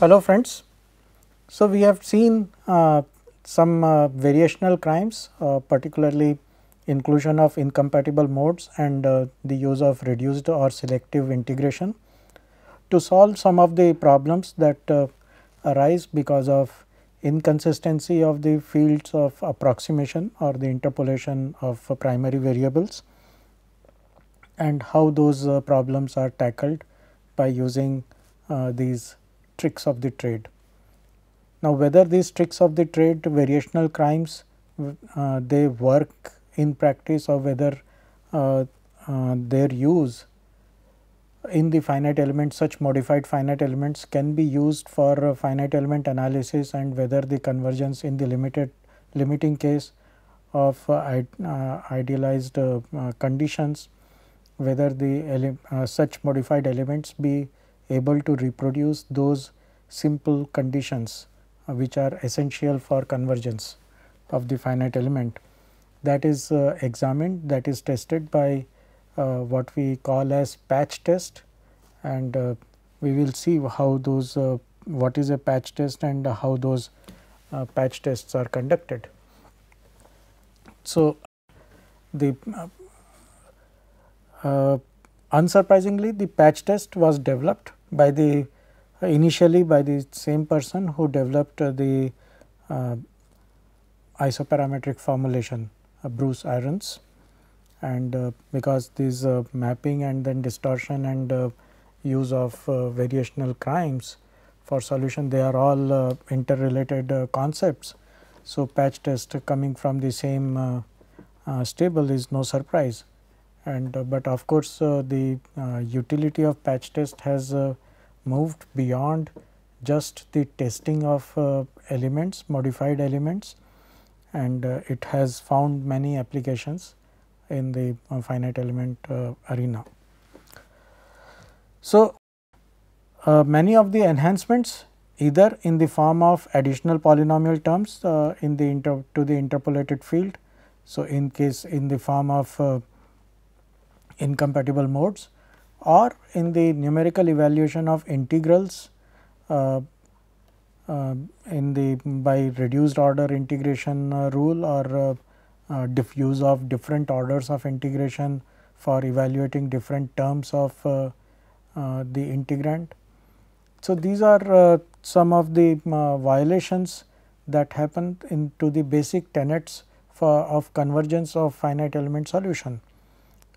Hello friends. So, we have seen uh, some uh, variational crimes uh, particularly inclusion of incompatible modes and uh, the use of reduced or selective integration to solve some of the problems that uh, arise because of inconsistency of the fields of approximation or the interpolation of primary variables and how those uh, problems are tackled by using these tricks of the trade. Now, whether these tricks of the trade variational crimes uh, they work in practice or whether uh, uh, their use in the finite element such modified finite elements can be used for uh, finite element analysis and whether the convergence in the limited limiting case of uh, uh, idealized conditions whether the such modified elements be able to reproduce those simple conditions uh, which are essential for convergence of the finite element that is uh, examined that is tested by uh, what we call as patch test and uh, we will see how those uh, what is a patch test and how those uh, patch tests are conducted. So, the unsurprisingly the patch test was developed by the initially by the same person who developed the uh, isoparametric formulation uh, Bruce Irons and uh, because this uh, mapping and then distortion and uh, use of uh, variational crimes for solution they are all interrelated concepts. So, patch test coming from the same stable is no surprise and but of course, the utility of patch test has moved beyond just the testing of uh, elements, modified elements and uh, it has found many applications in the uh, finite element uh, arena. So, uh, many of the enhancements either in the form of additional polynomial terms uh, in the to the interpolated field. So, in case in the form of incompatible modes or in the numerical evaluation of integrals uh, uh, in the by reduced order integration uh, rule or uh, uh, diffuse of different orders of integration for evaluating different terms of uh, the integrand. So, these are some of the violations that happen into the basic tenets for of convergence of finite element solution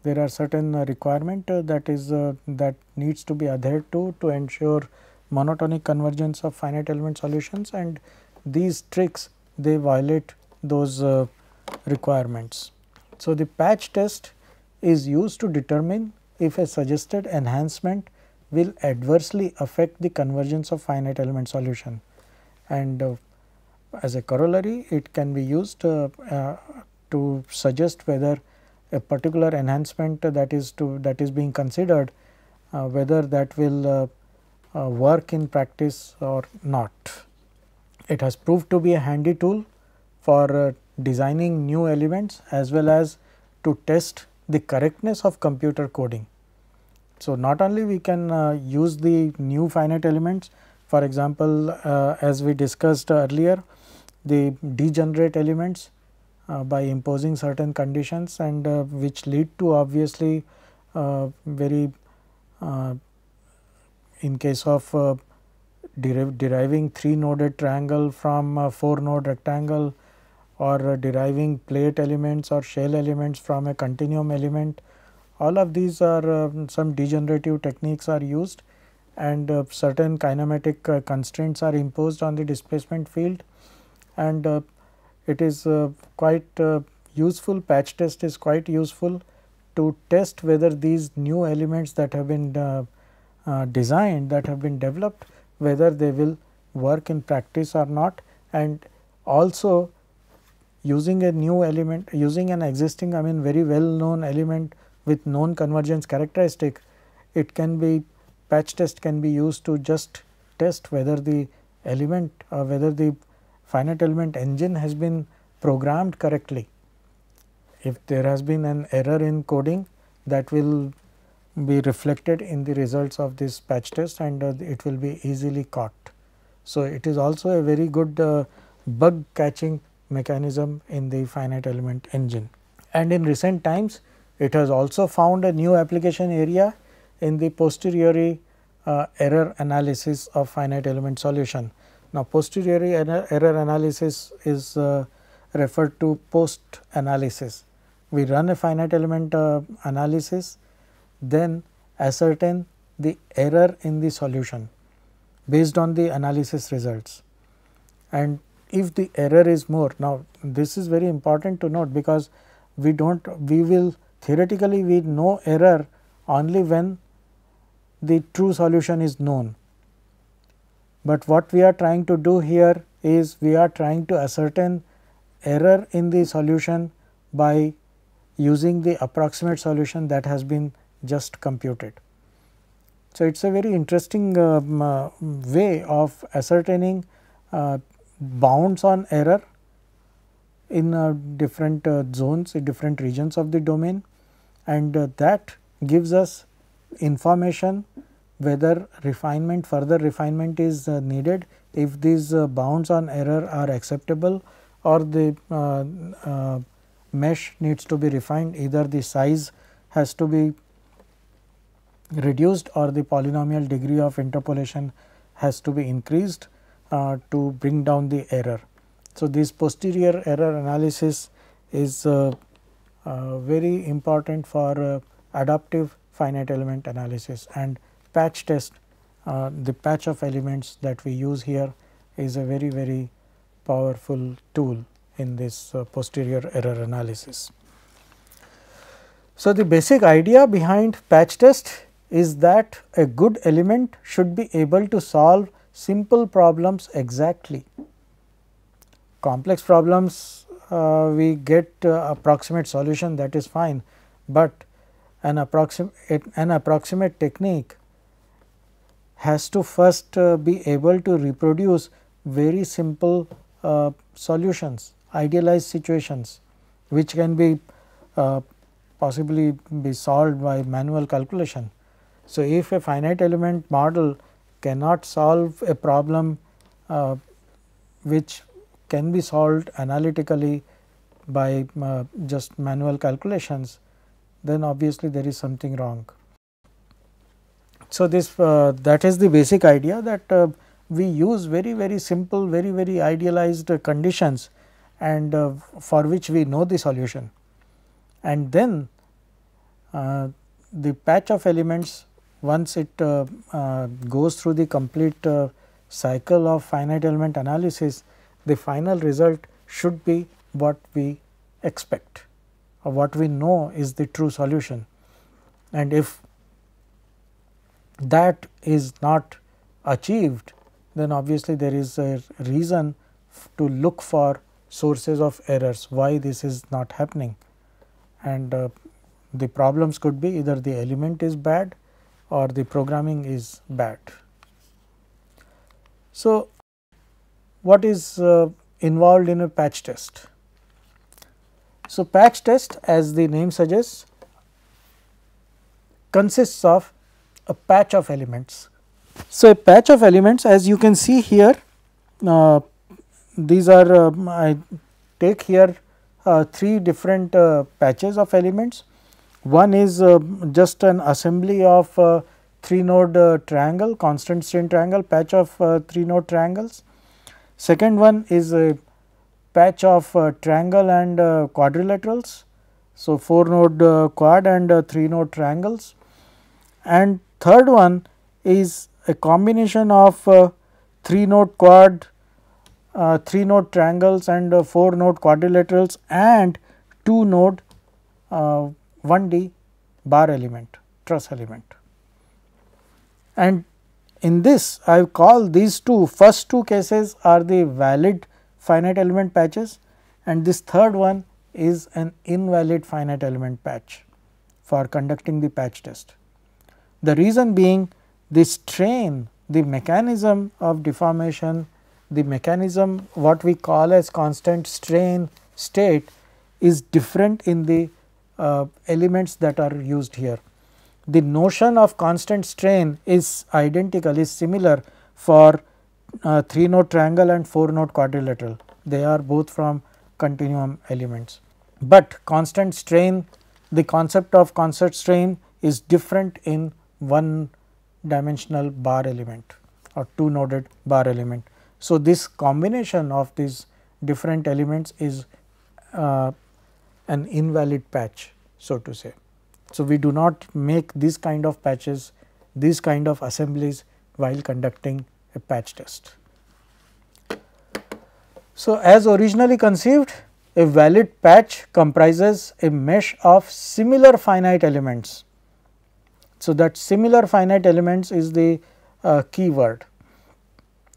there are certain uh, requirement uh, that is uh, that needs to be adhered to to ensure monotonic convergence of finite element solutions and these tricks they violate those requirements. So, the patch test is used to determine if a suggested enhancement will adversely affect the convergence of finite element solution and uh, as a corollary it can be used uh, uh, to suggest whether a particular enhancement that is to that is being considered uh, whether that will uh, uh work in practice or not. It has proved to be a handy tool for uh, designing new elements as well as to test the correctness of computer coding. So, not only we can uh, use the new finite elements for example, as we discussed earlier the degenerate elements uh, by imposing certain conditions and uh, which lead to obviously uh, very in case of deriving 3 noded triangle from 4 node rectangle or deriving plate elements or shell elements from a continuum element. All of these are some degenerative techniques are used and certain kinematic constraints are imposed on the displacement field and it is uh, quite uh, useful patch test is quite useful to test whether these new elements that have been uh, designed that have been developed whether they will work in practice or not and also using a new element using an existing I mean very well known element with known convergence characteristic it can be patch test can be used to just test whether the element or whether the finite element engine has been programmed correctly. If there has been an error in coding that will be reflected in the results of this patch test and uh, it will be easily caught. So, it is also a very good uh, bug catching mechanism in the finite element engine. And in recent times, it has also found a new application area in the posteriori uh, error analysis of finite element solution. Now, posterior error analysis is uh, referred to post analysis. We run a finite element uh, analysis, then ascertain the error in the solution based on the analysis results. And if the error is more, now this is very important to note because we do not, we will theoretically we know error only when the true solution is known but what we are trying to do here is we are trying to ascertain error in the solution by using the approximate solution that has been just computed. So, it is a very interesting um, uh, way of ascertaining uh, bounds on error in uh, different uh, zones, in different regions of the domain and uh, that gives us information whether refinement further refinement is uh, needed if these uh, bounds on error are acceptable or the uh, mesh needs to be refined either the size has to be reduced or the polynomial degree of interpolation has to be increased uh, to bring down the error. So, this posterior error analysis is uh, uh, very important for adaptive finite element analysis and patch test, uh, the patch of elements that we use here is a very, very powerful tool in this uh, posterior error analysis. So, the basic idea behind patch test is that a good element should be able to solve simple problems exactly. Complex problems uh, we get uh, approximate solution that is fine, but an approximate an approximate technique has to first uh, be able to reproduce very simple uh, solutions, idealized situations which can be uh, possibly be solved by manual calculation. So, if a finite element model cannot solve a problem uh, which can be solved analytically by uh, just manual calculations, then obviously there is something wrong. So, this uh, that is the basic idea that uh, we use very very simple very very idealized uh, conditions and uh, for which we know the solution and then uh, the patch of elements once it goes through the complete cycle of finite element analysis the final result should be what we expect or what we know is the true solution. And if that is not achieved then obviously there is a reason to look for sources of errors why this is not happening and uh, the problems could be either the element is bad or the programming is bad. So, what is uh, involved in a patch test? So, patch test as the name suggests consists of a patch of elements. So, a patch of elements as you can see here uh, these are uh, I take here uh, three different uh, patches of elements. One is uh, just an assembly of uh, three node triangle constant strain triangle patch of three node triangles. Second one is a patch of triangle and quadrilaterals. So, 4 node quad and 3 node triangles and Third one is a combination of uh, 3 node quad, uh, 3 node triangles and uh, 4 node quadrilaterals and 2 node 1D uh, bar element, truss element. And in this I have called these two first two cases are the valid finite element patches and this third one is an invalid finite element patch for conducting the patch test. The reason being the strain, the mechanism of deformation, the mechanism what we call as constant strain state is different in the uh, elements that are used here. The notion of constant strain is identical is similar for uh, 3 node triangle and 4 node quadrilateral. They are both from continuum elements, but constant strain the concept of constant strain is different in one dimensional bar element or two noded bar element. So, this combination of these different elements is uh, an invalid patch so to say. So, we do not make these kind of patches, these kind of assemblies while conducting a patch test. So, as originally conceived a valid patch comprises a mesh of similar finite elements so, that similar finite elements is the uh, key word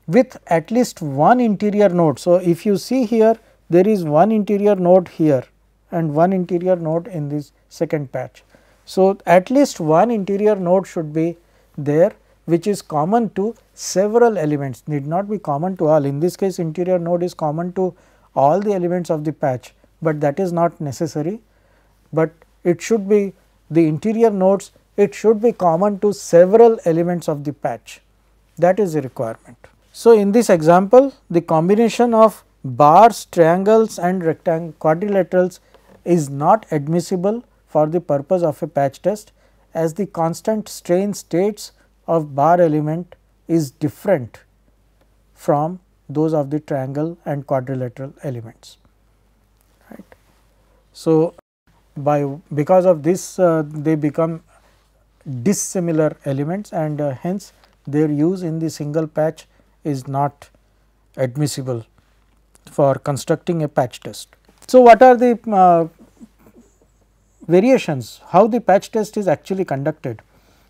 with at least one interior node. So, if you see here there is one interior node here and one interior node in this second patch. So, at least one interior node should be there which is common to several elements need not be common to all in this case interior node is common to all the elements of the patch, but that is not necessary, but it should be the interior nodes it should be common to several elements of the patch that is a requirement. So, in this example the combination of bars, triangles and rectangle quadrilaterals is not admissible for the purpose of a patch test as the constant strain states of bar element is different from those of the triangle and quadrilateral elements. Right. So, by because of this uh, they become dissimilar elements and uh, hence their use in the single patch is not admissible for constructing a patch test. So, what are the uh, variations how the patch test is actually conducted?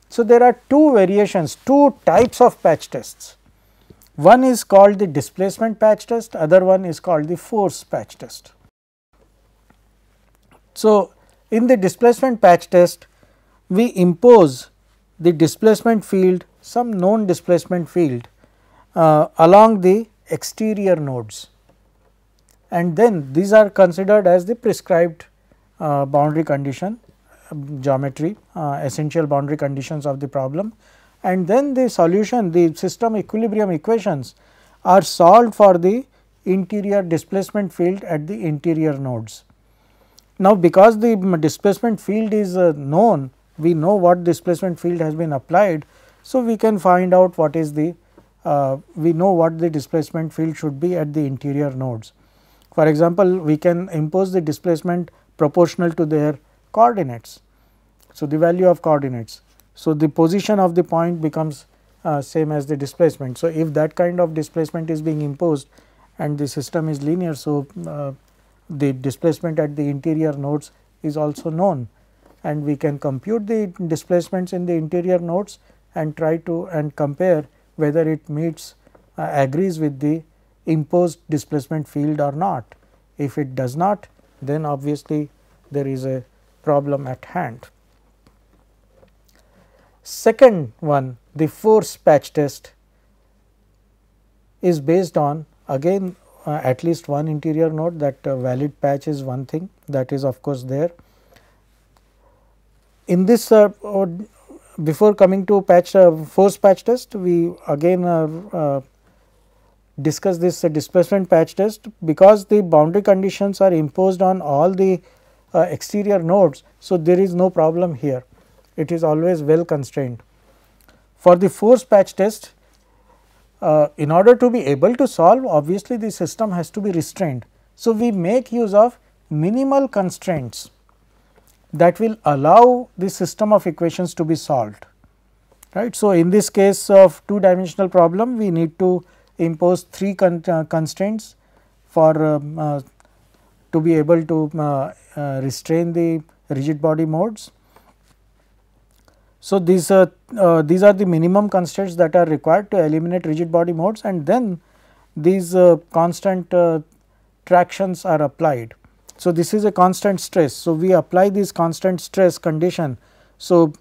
So, there are two variations two types of patch tests one is called the displacement patch test other one is called the force patch test. So, in the displacement patch test we impose the displacement field some known displacement field uh, along the exterior nodes and then these are considered as the prescribed uh, boundary condition um, geometry uh, essential boundary conditions of the problem and then the solution the system equilibrium equations are solved for the interior displacement field at the interior nodes. Now, because the displacement field is uh, known we know what displacement field has been applied. So, we can find out what is the uh, we know what the displacement field should be at the interior nodes. For example, we can impose the displacement proportional to their coordinates. So, the value of coordinates. So, the position of the point becomes uh, same as the displacement. So, if that kind of displacement is being imposed and the system is linear. So, uh, the displacement at the interior nodes is also known and we can compute the displacements in the interior nodes and try to and compare whether it meets uh, agrees with the imposed displacement field or not. If it does not then obviously there is a problem at hand. Second one the force patch test is based on again uh, at least one interior node that uh, valid patch is one thing that is of course there in this uh, before coming to patch uh, force patch test we again uh, discuss this displacement patch test because the boundary conditions are imposed on all the exterior nodes. So, there is no problem here it is always well constrained. For the force patch test, uh, in order to be able to solve obviously the system has to be restrained. So, we make use of minimal constraints that will allow the system of equations to be solved right. So, in this case of two dimensional problem we need to impose three con uh, constraints for um, uh, to be able to uh, uh restrain the rigid body modes. So, these, uh, these are the minimum constraints that are required to eliminate rigid body modes and then these uh, constant tractions are applied. So, this is a constant stress. So, we apply this constant stress condition. So,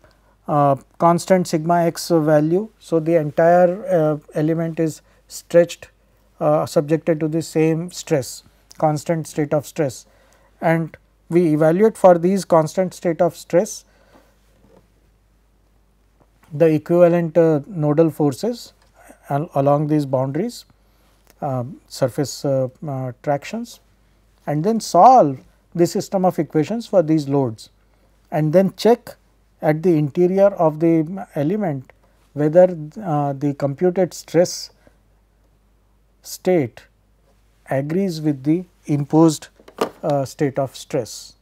uh, constant sigma x value. So, the entire uh, element is stretched uh, subjected to the same stress constant state of stress and we evaluate for these constant state of stress the equivalent uh, nodal forces al uh, along these boundaries um, surface uh, tractions and then solve the system of equations for these loads and then check at the interior of the element whether uh, the computed stress state agrees with the imposed uh, state of stress.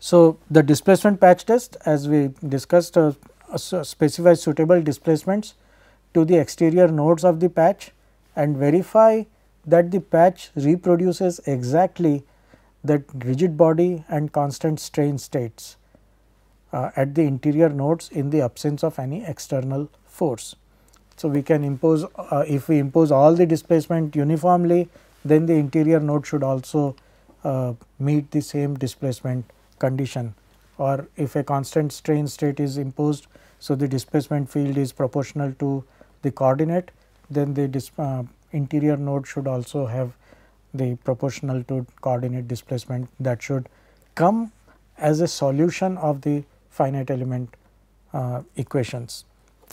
So, the displacement patch test as we discussed uh, uh specify suitable displacements to the exterior nodes of the patch and verify that the patch reproduces exactly that rigid body and constant strain states uh, at the interior nodes in the absence of any external force. So, we can impose uh, if we impose all the displacement uniformly then the interior node should also uh, meet the same displacement condition or if a constant strain state is imposed. So, the displacement field is proportional to the coordinate then the uh, interior node should also have the proportional to coordinate displacement that should come as a solution of the finite element uh, equations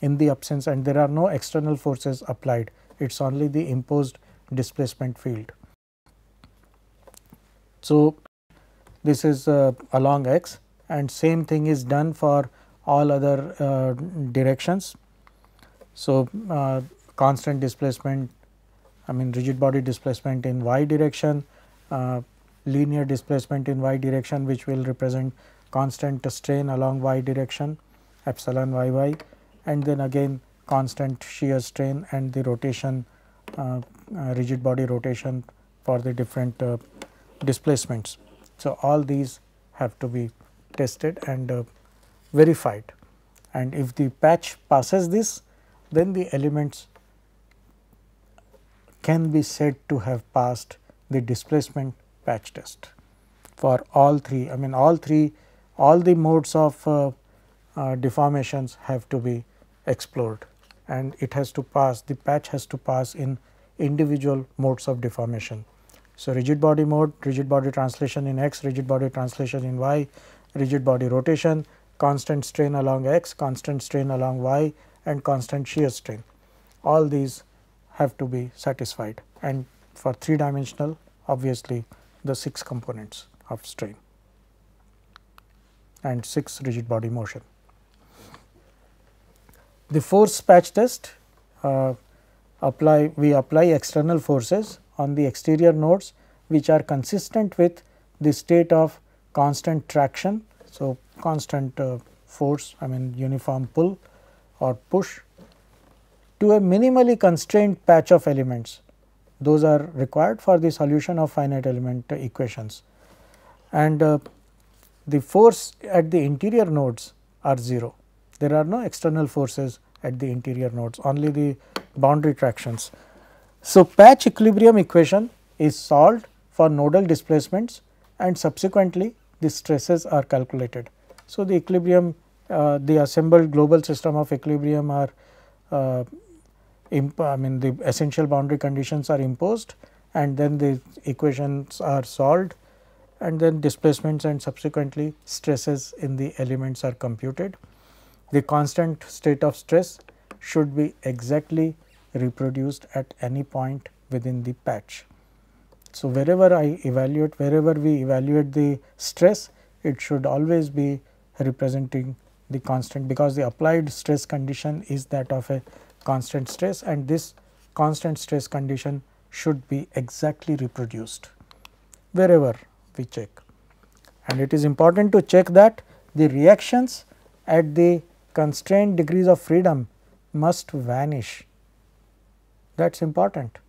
in the absence and there are no external forces applied it is only the imposed displacement field. So, this is uh, along x and same thing is done for all other uh, directions. So, uh, constant displacement I mean rigid body displacement in y direction, uh, linear displacement in y direction which will represent constant strain along y direction epsilon y y and then again constant shear strain and the rotation uh, uh rigid body rotation for the different uh, displacements. So, all these have to be tested and uh, verified and if the patch passes this then the elements can be said to have passed the displacement patch test for all three I mean all three all the modes of uh, uh, deformations have to be explored and it has to pass the patch has to pass in individual modes of deformation. So, rigid body mode, rigid body translation in x, rigid body translation in y, rigid body rotation, constant strain along x, constant strain along y and constant shear strain. All these have to be satisfied and for three dimensional obviously the six components of strain and six rigid body motion. The force patch test uh, apply we apply external forces on the exterior nodes which are consistent with the state of constant traction. So, constant uh, force I mean uniform pull or push to a minimally constrained patch of elements. Those are required for the solution of finite element equations and uh, the force at the interior nodes are 0. There are no external forces at the interior nodes, only the boundary tractions. So, patch equilibrium equation is solved for nodal displacements and subsequently the stresses are calculated. So, the equilibrium uh, the assembled global system of equilibrium are uh, I mean the essential boundary conditions are imposed and then the equations are solved and then displacements and subsequently stresses in the elements are computed. The constant state of stress should be exactly reproduced at any point within the patch. So, wherever I evaluate, wherever we evaluate the stress, it should always be representing the constant because the applied stress condition is that of a constant stress and this constant stress condition should be exactly reproduced wherever we check. And it is important to check that the reactions at the constrained degrees of freedom must vanish that is important.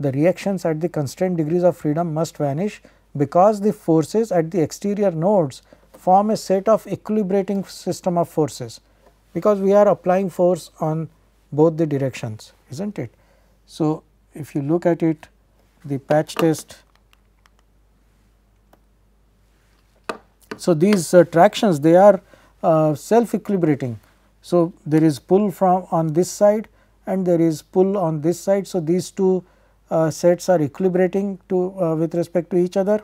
The reactions at the constrained degrees of freedom must vanish because the forces at the exterior nodes form a set of equilibrating system of forces because we are applying force on both the directions is not it. So, if you look at it the patch test. So, these uh, tractions they are uh, self equilibrating. So, there is pull from on this side and there is pull on this side. So, these two uh, sets are equilibrating to uh, with respect to each other.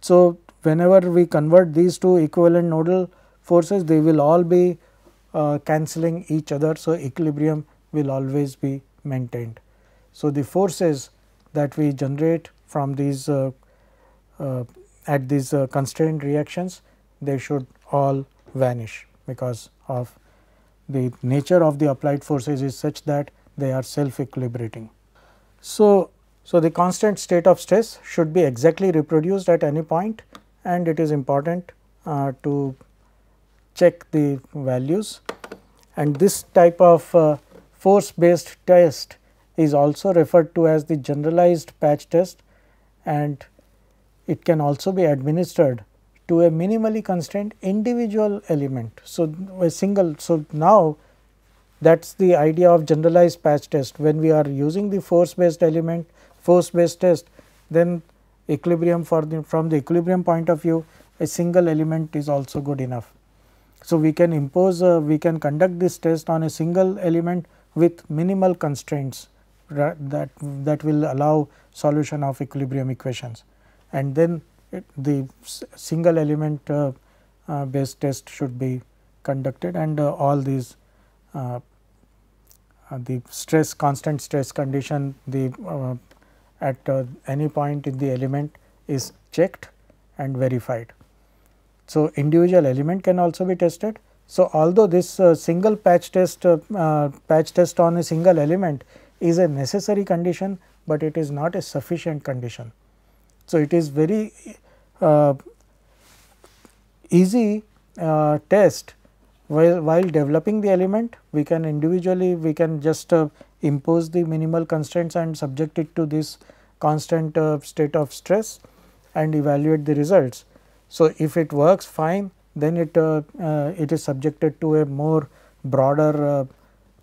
So, whenever we convert these two equivalent nodal forces they will all be uh, cancelling each other. So, equilibrium will always be maintained. So, the forces that we generate from these uh, uh, at these uh, constrained reactions they should all vanish because of the nature of the applied forces is such that they are self equilibrating. So, so, the constant state of stress should be exactly reproduced at any point and it is important uh, to check the values and this type of uh, force based test is also referred to as the generalized patch test and it can also be administered to a minimally constrained individual element. So, a single. So, now that is the idea of generalized patch test when we are using the force based element force based test then equilibrium for the from the equilibrium point of view a single element is also good enough. So, we can impose uh, we can conduct this test on a single element with minimal constraints that that will allow solution of equilibrium equations and then it, the single element uh, uh, based test should be conducted and uh, all these uh, uh, the stress constant stress condition the uh, at any point in the element is checked and verified. So, individual element can also be tested. So, although this uh, single patch test uh, uh, patch test on a single element is a necessary condition, but it is not a sufficient condition. So, it is very uh, easy uh, test while, while developing the element we can individually we can just uh, impose the minimal constraints and subject it to this constant state of stress and evaluate the results so, if it works fine then it, uh, uh, it is subjected to a more broader uh,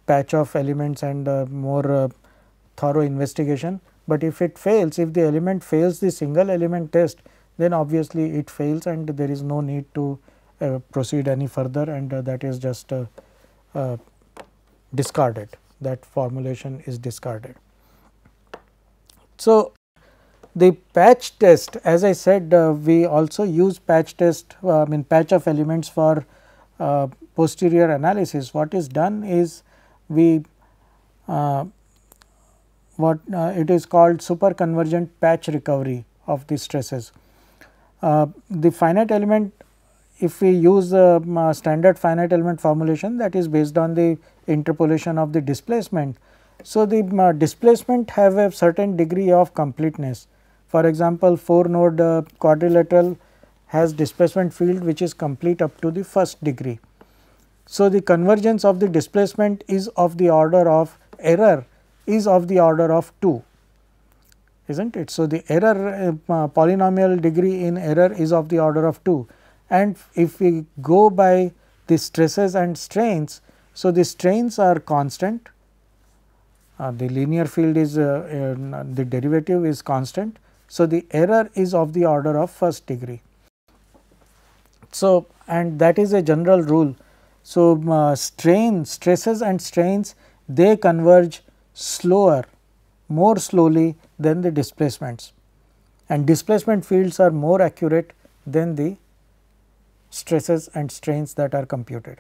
patch of elements and uh, more uh, thorough investigation. But if it fails, if the element fails the single element test then obviously it fails and there is no need to proceed any further and that is just discarded that formulation is discarded. So, the patch test as I said uh, we also use patch test uh, I mean patch of elements for uh, posterior analysis. What is done is we uh, what uh, it is called super convergent patch recovery of the stresses. Uh, the finite element if we use the standard finite element formulation that is based on the interpolation of the displacement. So, the displacement have a certain degree of completeness for example, 4 node uh, quadrilateral has displacement field which is complete up to the first degree. So, the convergence of the displacement is of the order of error is of the order of 2 is not it. So, the error uh, uh, polynomial degree in error is of the order of 2 and if we go by the stresses and strains. So, the strains are constant uh, the linear field is uh, uh, the derivative is constant so, the error is of the order of first degree. So, and that is a general rule. So, uh, strain stresses and strains they converge slower more slowly than the displacements and displacement fields are more accurate than the stresses and strains that are computed.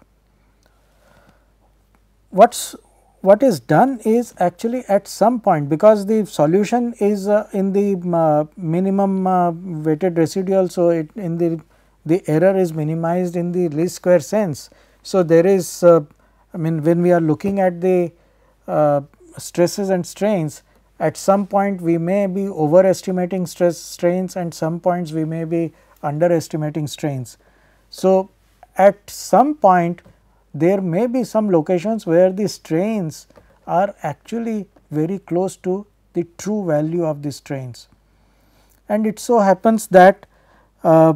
What's what is done is actually at some point because the solution is uh, in the uh, minimum uh, weighted residual. So, it in the the error is minimized in the least square sense. So, there is uh, I mean when we are looking at the uh, stresses and strains at some point we may be overestimating stress strains and some points we may be underestimating strains. So, at some point there may be some locations where the strains are actually very close to the true value of the strains. And it so happens that uh,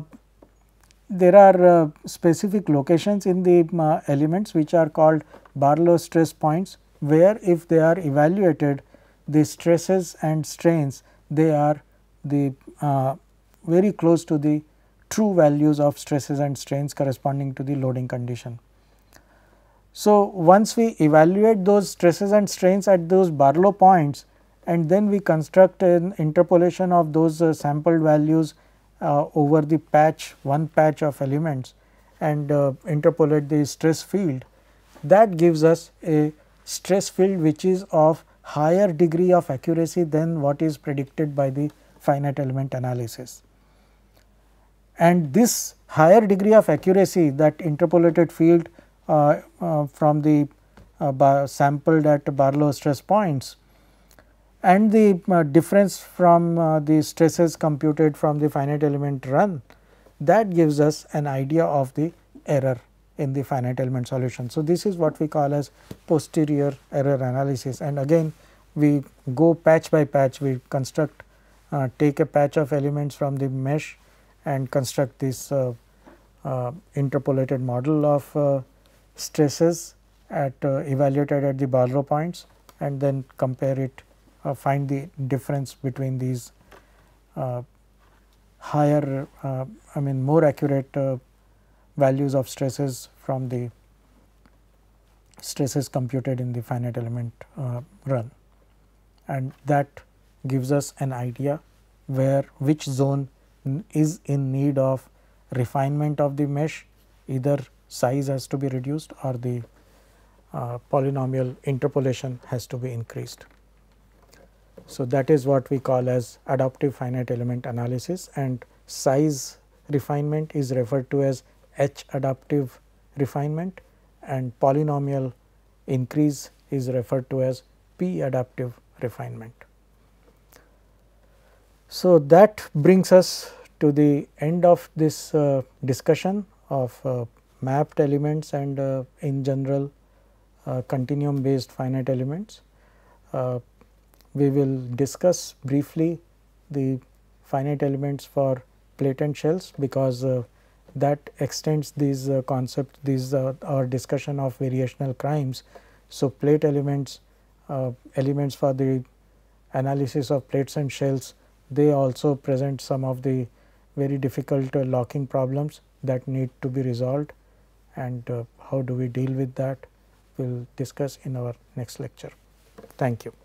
there are uh, specific locations in the uh, elements which are called Barlow stress points where if they are evaluated the stresses and strains they are the uh, very close to the true values of stresses and strains corresponding to the loading condition. So, once we evaluate those stresses and strains at those Barlow points and then we construct an interpolation of those uh, sampled values uh, over the patch one patch of elements and uh, interpolate the stress field that gives us a stress field which is of higher degree of accuracy than what is predicted by the finite element analysis. And this higher degree of accuracy that interpolated field uh, uh, from the uh, sampled at Barlow stress points and the difference from the stresses computed from the finite element run that gives us an idea of the error in the finite element solution. So, this is what we call as posterior error analysis and again we go patch by patch we construct uh, take a patch of elements from the mesh and construct this uh, uh, interpolated model of stresses at uh, evaluated at the Barlow points and then compare it uh, find the difference between these uh, higher uh, I mean more accurate uh, values of stresses from the stresses computed in the finite element uh, run and that gives us an idea where which zone is in need of refinement of the mesh either size has to be reduced or the uh, polynomial interpolation has to be increased. So, that is what we call as adaptive finite element analysis and size refinement is referred to as H adaptive refinement and polynomial increase is referred to as P adaptive refinement. So, that brings us to the end of this uh, discussion of uh, mapped elements and uh, in general uh, continuum based finite elements. Uh, we will discuss briefly the finite elements for plate and shells because uh, that extends these uh, concepts these uh, our discussion of variational crimes. So, plate elements uh, elements for the analysis of plates and shells they also present some of the very difficult uh, locking problems that need to be resolved and uh, how do we deal with that we will discuss in our next lecture. Thank you.